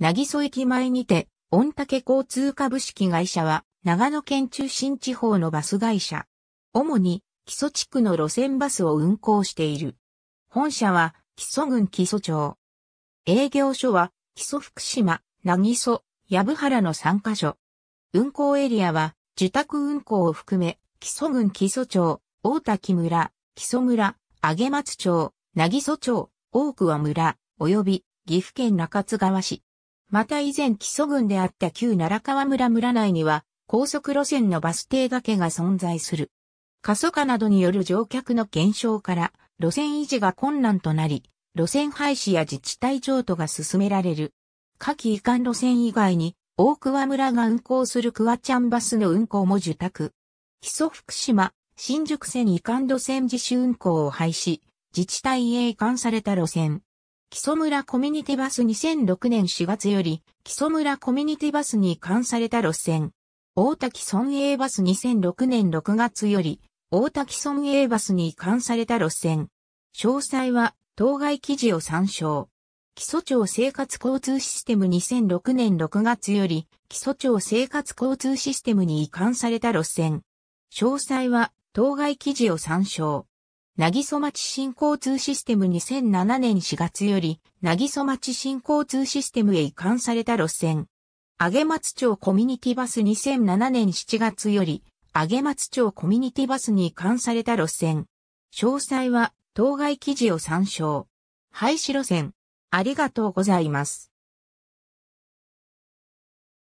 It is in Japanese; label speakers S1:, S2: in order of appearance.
S1: なぎそ駅前にて、御嶽交通株式会社は、長野県中心地方のバス会社。主に、木曽地区の路線バスを運行している。本社は、木曽郡木曽町。営業所は、木曽福島、なぎそ、やぶ原の3カ所。運行エリアは、受託運行を含め、木曽郡木曽町、大滝村、木曽村、上松町、なぎそ町、大桑村、及び岐阜県中津川市。また以前基礎郡であった旧奈良川村村内には、高速路線のバス停だけが存在する。過疎化などによる乗客の減少から、路線維持が困難となり、路線廃止や自治体譲渡が進められる。夏季移管路線以外に、大桑村が運行する桑ちゃんバスの運行も受託。基礎福島、新宿線移管路線自主運行を廃止、自治体へ移管された路線。木曽村コミュニティバス2006年4月より、木曽村コミュニティバスに移管された路線。大滝村営バス2006年6月より、大滝村営バスに移管された路線。詳細は、当該記事を参照。基礎庁生活交通システム2006年6月より、基礎庁生活交通システムに移管された路線。詳細は、当該記事を参照。なぎそ町新交通システム2007年4月より、なぎそ町新交通システムへ移管された路線。あげ松町コミュニティバス2007年7月より、あげ松町コミュニティバスに移管された路線。詳細は、当該記事を参照。廃止路線。ありがとうございます。